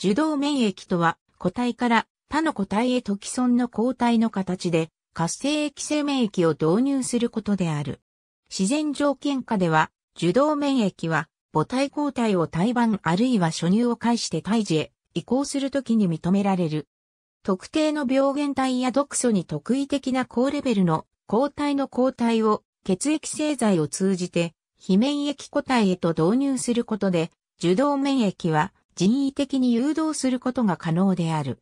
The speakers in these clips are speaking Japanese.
受動免疫とは、個体から他の個体へと既存の抗体の形で、活性液性免疫を導入することである。自然条件下では、受動免疫は、母体抗体を胎盤あるいは初乳を介して胎児へ移行するときに認められる。特定の病原体や毒素に特異的な高レベルの抗体の抗体を血液製剤を通じて非免疫個体へと導入することで、受動免疫は人為的に誘導することが可能である。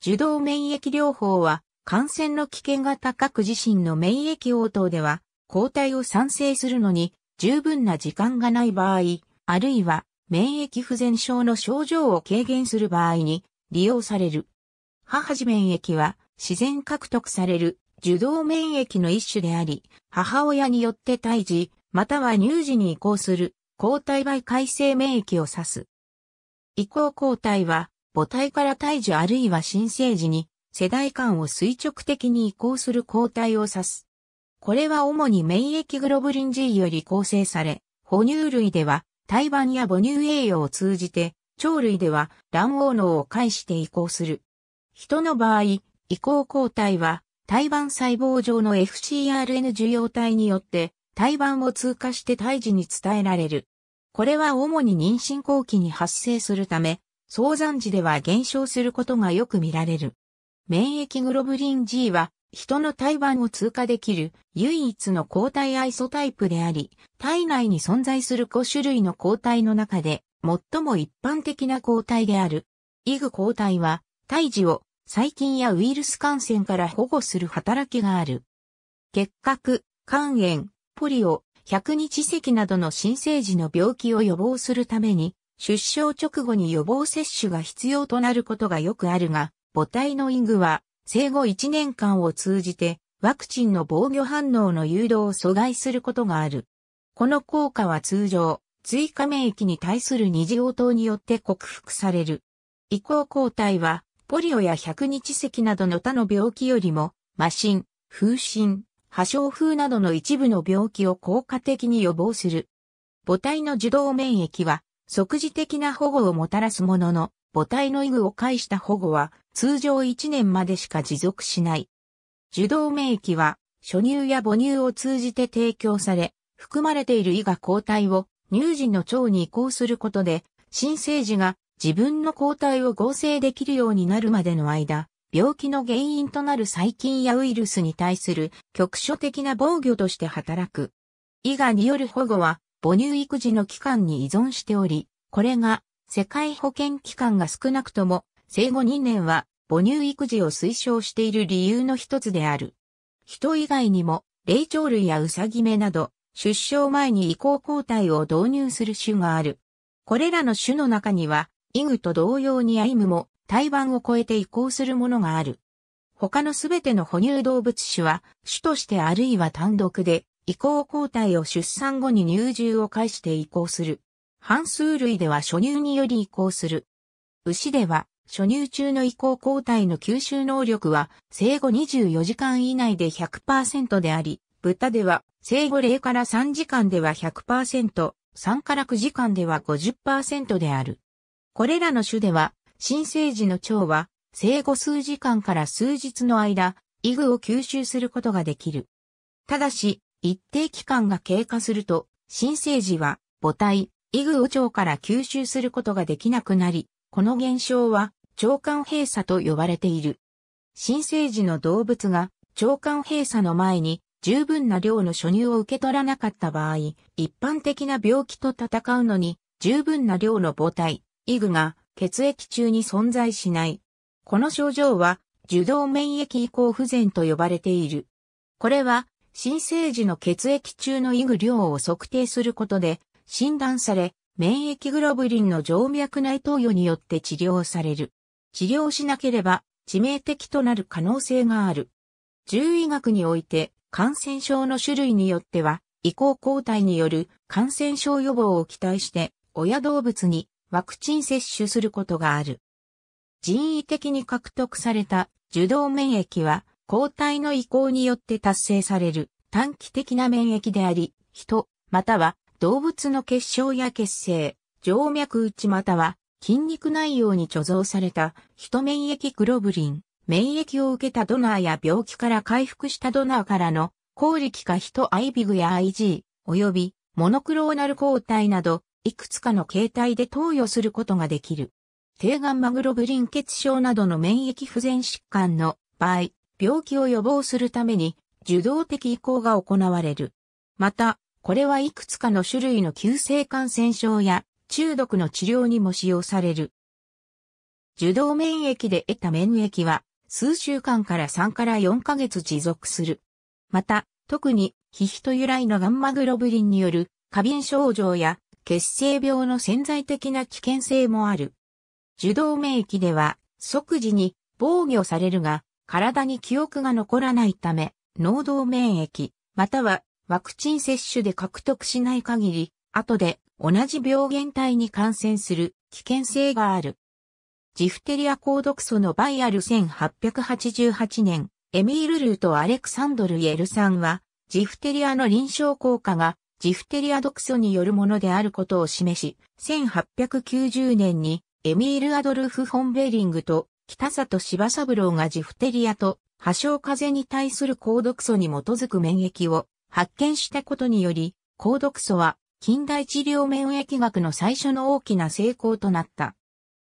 受動免疫療法は、感染の危険が高く自身の免疫応答では、抗体を産生するのに十分な時間がない場合、あるいは免疫不全症の症状を軽減する場合に利用される。母児免疫は自然獲得される受動免疫の一種であり、母親によって胎児、または乳児に移行する抗体媒介性免疫を指す。移行交代は、母体から退児あるいは新生児に、世代間を垂直的に移行する抗体を指す。これは主に免疫グロブリン G より構成され、哺乳類では、胎盤や母乳栄養を通じて、鳥類では卵黄脳を介して移行する。人の場合、移行抗体は、胎盤細胞上の FCRN 受容体によって、胎盤を通過して胎児に伝えられる。これは主に妊娠後期に発生するため、早産時では減少することがよく見られる。免疫グロブリン G は、人の胎盤を通過できる唯一の抗体アイソタイプであり、体内に存在する5種類の抗体の中で、最も一般的な抗体である。イグ抗体は、胎児を細菌やウイルス感染から保護する働きがある。結核、肝炎、ポリオ、百日咳などの新生児の病気を予防するために、出生直後に予防接種が必要となることがよくあるが、母体のイグは、生後1年間を通じて、ワクチンの防御反応の誘導を阻害することがある。この効果は通常、追加免疫に対する二次応答によって克服される。移行抗体は、ポリオや百日咳などの他の病気よりも、麻疹、風疹、破傷風などの一部の病気を効果的に予防する。母体の受動免疫は、即時的な保護をもたらすものの、母体の異具を介した保護は、通常1年までしか持続しない。受動免疫は、初乳や母乳を通じて提供され、含まれている胃が抗体を乳児の腸に移行することで、新生児が自分の抗体を合成できるようになるまでの間、病気の原因となる細菌やウイルスに対する局所的な防御として働く。以がによる保護は母乳育児の期間に依存しており、これが世界保健機関が少なくとも生後2年は母乳育児を推奨している理由の一つである。人以外にも霊長類やウサギ目など出生前に移行抗体を導入する種がある。これらの種の中には、イグと同様にアイムも胎盤を超えて移行するものがある。他のすべての哺乳動物種は、種としてあるいは単独で、移行抗体を出産後に乳汁を介して移行する。半数類では初乳により移行する。牛では、初乳中の移行抗体の吸収能力は、生後24時間以内で100%であり、豚では、生後0から3時間では100%、3から9時間では50%である。これらの種では、新生児の腸は、生後数時間から数日の間、イグを吸収することができる。ただし、一定期間が経過すると、新生児は母体、イグを腸から吸収することができなくなり、この現象は腸管閉鎖と呼ばれている。新生児の動物が腸管閉鎖の前に十分な量の初乳を受け取らなかった場合、一般的な病気と戦うのに十分な量の母体、イグが血液中に存在しない。この症状は受動免疫移行不全と呼ばれている。これは新生児の血液中のイグ量を測定することで診断され、免疫グロブリンの静脈内投与によって治療される。治療しなければ致命的となる可能性がある。獣医学において感染症の種類によっては、移行抗体による感染症予防を期待して、親動物にワクチン接種することがある。人為的に獲得された受動免疫は抗体の移行によって達成される短期的な免疫であり、人、または動物の結晶や血清、静脈内または筋肉内容に貯蔵された人免疫グロブリン、免疫を受けたドナーや病気から回復したドナーからの、抗力化人アイビグや IG、及びモノクローナル抗体などいくつかの形態で投与することができる。低眼マグロブリン血症などの免疫不全疾患の場合、病気を予防するために受動的移行が行われる。また、これはいくつかの種類の急性感染症や中毒の治療にも使用される。受動免疫で得た免疫は数週間から3から4ヶ月持続する。また、特に、ヒヒト由来のガンマグロブリンによる過敏症状や血清病の潜在的な危険性もある。受動免疫では即時に防御されるが、体に記憶が残らないため、能動免疫、またはワクチン接種で獲得しない限り、後で同じ病原体に感染する危険性がある。ジフテリア高毒素のバイアル1888年、エミール・ルーとアレクサンドル・イエルさんは、ジフテリアの臨床効果がジフテリア毒素によるものであることを示し、1890年にエミール・アドルフ・フォン・ベーリングと北里柴三郎がジフテリアと破傷風邪に対する高毒素に基づく免疫を発見したことにより、高毒素は近代治療免疫学の最初の大きな成功となった。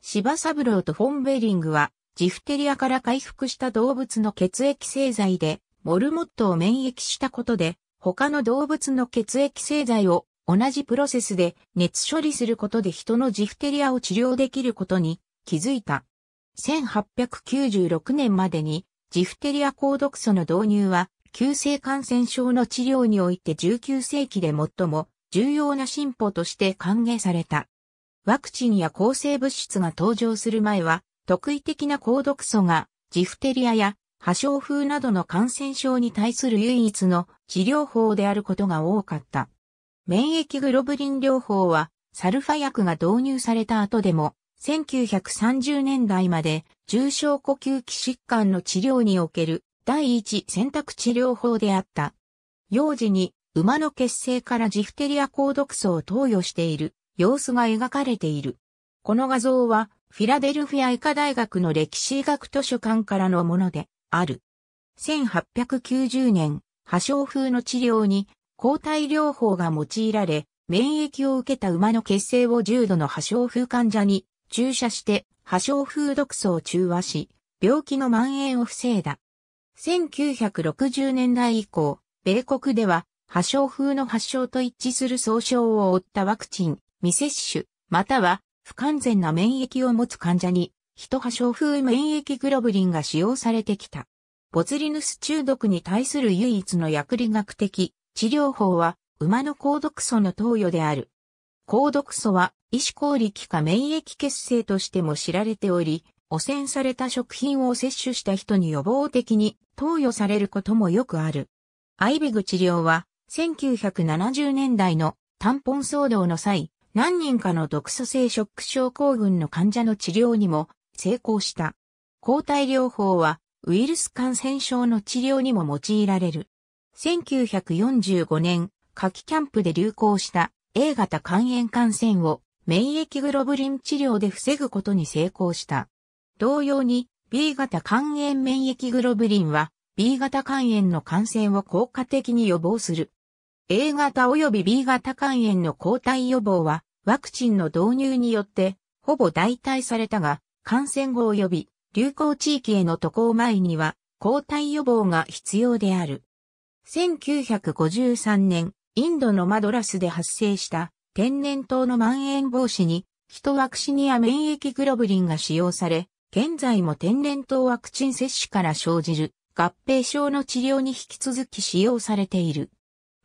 柴三郎とフォン・ベーリングは、ジフテリアから回復した動物の血液製剤で、モルモットを免疫したことで、他の動物の血液製剤を同じプロセスで熱処理することで人のジフテリアを治療できることに気づいた。1896年までにジフテリア高毒素の導入は急性感染症の治療において19世紀で最も重要な進歩として歓迎された。ワクチンや抗生物質が登場する前は特異的な高毒素がジフテリアや破傷風などの感染症に対する唯一の治療法であることが多かった。免疫グロブリン療法は、サルファ薬が導入された後でも、1930年代まで重症呼吸器疾患の治療における第一選択治療法であった。幼児に馬の血清からジフテリア高毒素を投与している様子が描かれている。この画像はフィラデルフィア医科大学の歴史学図書館からのもので、ある。1890年、破傷風の治療に抗体療法が用いられ、免疫を受けた馬の血清を重度の破傷風患者に注射して破傷風毒素を中和し、病気の蔓延を防いだ。1960年代以降、米国では破傷風の発症と一致する総称を負ったワクチン、未接種、または不完全な免疫を持つ患者にヒト波症風免疫グロブリンが使用されてきた。ボツリヌス中毒に対する唯一の薬理学的治療法は馬の高毒素の投与である。高毒素は医師効力化免疫血清としても知られており、汚染された食品を摂取した人に予防的に投与されることもよくある。アイビグ治療は1970年代のタンポン騒動の際、何人かの毒素性ショック症候群の患者の治療にも成功した。抗体療法はウイルス感染症の治療にも用いられる。1945年、夏季キャンプで流行した A 型肝炎感染を免疫グロブリン治療で防ぐことに成功した。同様に B 型肝炎免疫グロブリンは B 型肝炎の感染を効果的に予防する。A 型及び B 型肝炎の抗体予防はワクチンの導入によってほぼ代替されたが感染後及び流行地域への渡航前には抗体予防が必要である。1953年、インドのマドラスで発生した天然痘の蔓延防止に、人トワクシニア免疫グロブリンが使用され、現在も天然痘ワクチン接種から生じる合併症の治療に引き続き使用されている。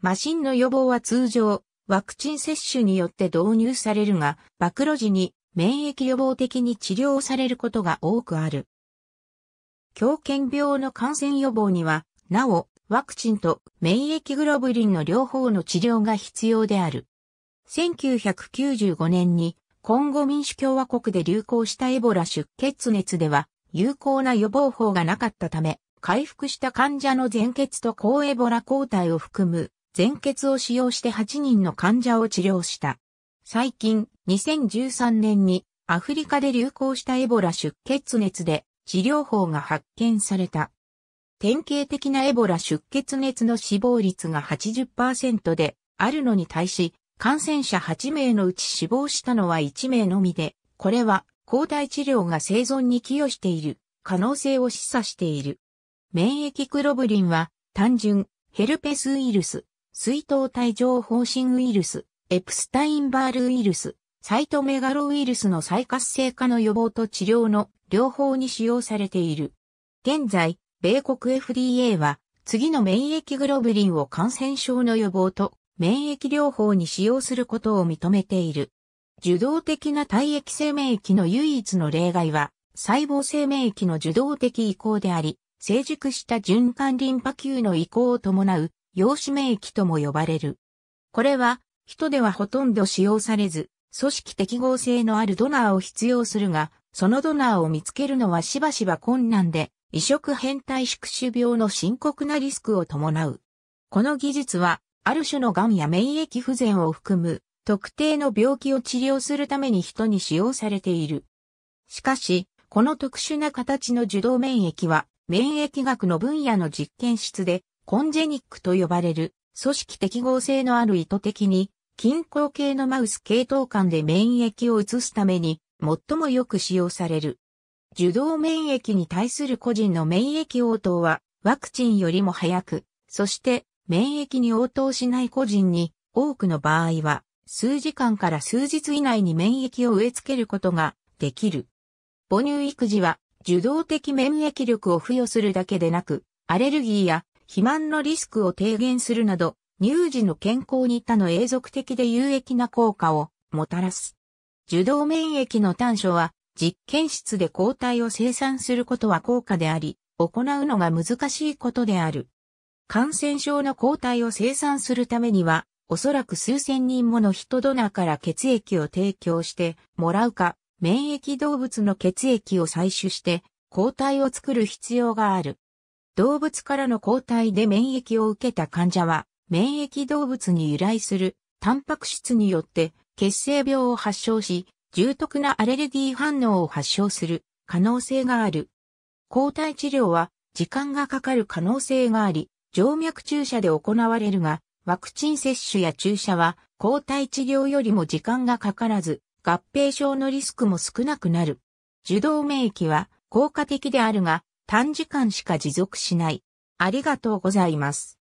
マシンの予防は通常、ワクチン接種によって導入されるが、暴露時に免疫予防的に治療されることが多くある。狂犬病の感染予防には、なお、ワクチンと免疫グロブリンの両方の治療が必要である。1995年に、今後民主共和国で流行したエボラ出血熱では、有効な予防法がなかったため、回復した患者の全血と抗エボラ抗体を含む、全血を使用して8人の患者を治療した。最近、2013年にアフリカで流行したエボラ出血熱で治療法が発見された。典型的なエボラ出血熱の死亡率が80%であるのに対し、感染者8名のうち死亡したのは1名のみで、これは抗体治療が生存に寄与している可能性を示唆している。免疫クロブリンは単純、ヘルペスウイルス、水痘帯状方針ウイルス、エプスタインバールウイルス、サイトメガロウイルスの再活性化の予防と治療の両方に使用されている。現在、米国 FDA は次の免疫グロブリンを感染症の予防と免疫療法に使用することを認めている。受動的な体液性免疫の唯一の例外は、細胞性免疫の受動的移行であり、成熟した循環リンパ球の移行を伴う、陽子免疫とも呼ばれる。これは、人ではほとんど使用されず、組織適合性のあるドナーを必要するが、そのドナーを見つけるのはしばしば困難で、移植変態宿主病の深刻なリスクを伴う。この技術は、ある種の癌や免疫不全を含む特定の病気を治療するために人に使用されている。しかし、この特殊な形の受動免疫は、免疫学の分野の実験室で、コンジェニックと呼ばれる、組織適合性のある意図的に均衡系のマウス系統間で免疫を移すために最もよく使用される。受動免疫に対する個人の免疫応答はワクチンよりも早く、そして免疫に応答しない個人に多くの場合は数時間から数日以内に免疫を植え付けることができる。母乳育児は受動的免疫力を付与するだけでなく、アレルギーや肥満のリスクを低減するなど乳児の健康に他の永続的で有益な効果をもたらす。受動免疫の短所は、実験室で抗体を生産することは効果であり、行うのが難しいことである。感染症の抗体を生産するためには、おそらく数千人もの人ドナーから血液を提供してもらうか、免疫動物の血液を採取して抗体を作る必要がある。動物からの抗体で免疫を受けた患者は、免疫動物に由来するタンパク質によって血清病を発症し、重篤なアレルギー反応を発症する可能性がある。抗体治療は時間がかかる可能性があり、静脈注射で行われるが、ワクチン接種や注射は抗体治療よりも時間がかからず、合併症のリスクも少なくなる。受動免疫は効果的であるが、短時間しか持続しない。ありがとうございます。